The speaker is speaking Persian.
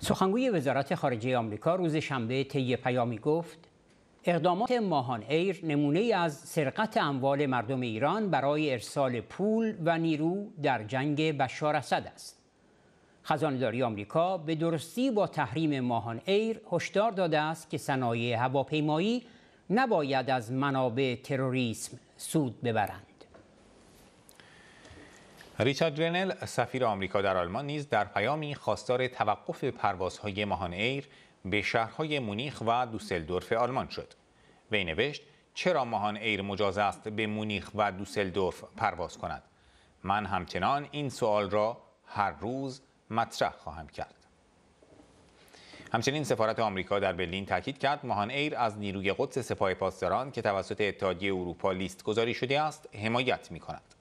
سخنگوی وزارت خارجه آمریکا روز شنبه طی پیامی گفت اقدامات ماهان ایر نمونه از سرقت اموال مردم ایران برای ارسال پول و نیرو در جنگ بشار اسد است. خزانداری آمریکا به درستی با تحریم ماهان ایر هشدار داده است که صنایع هواپیمایی نباید از منابع تروریسم سود ببرند. ریچارد رنل سفیر آمریکا در آلمان نیز در پیامی خواستار توقف پروازهای ماهان ایر به شهرهای مونیخ و دوسلدورف آلمان شد. وی نوشت چرا ماهان ایر مجاز است به مونیخ و دوسلدورف پرواز کند؟ من همچنان این سوال را هر روز مطرح خواهم کرد. همچنین سفارت آمریکا در برلین تاکید کرد ماهان ایر از نیروی قدس سپاه پاسداران که توسط اتحادیه اروپا لیست گذاری شده است حمایت می کند.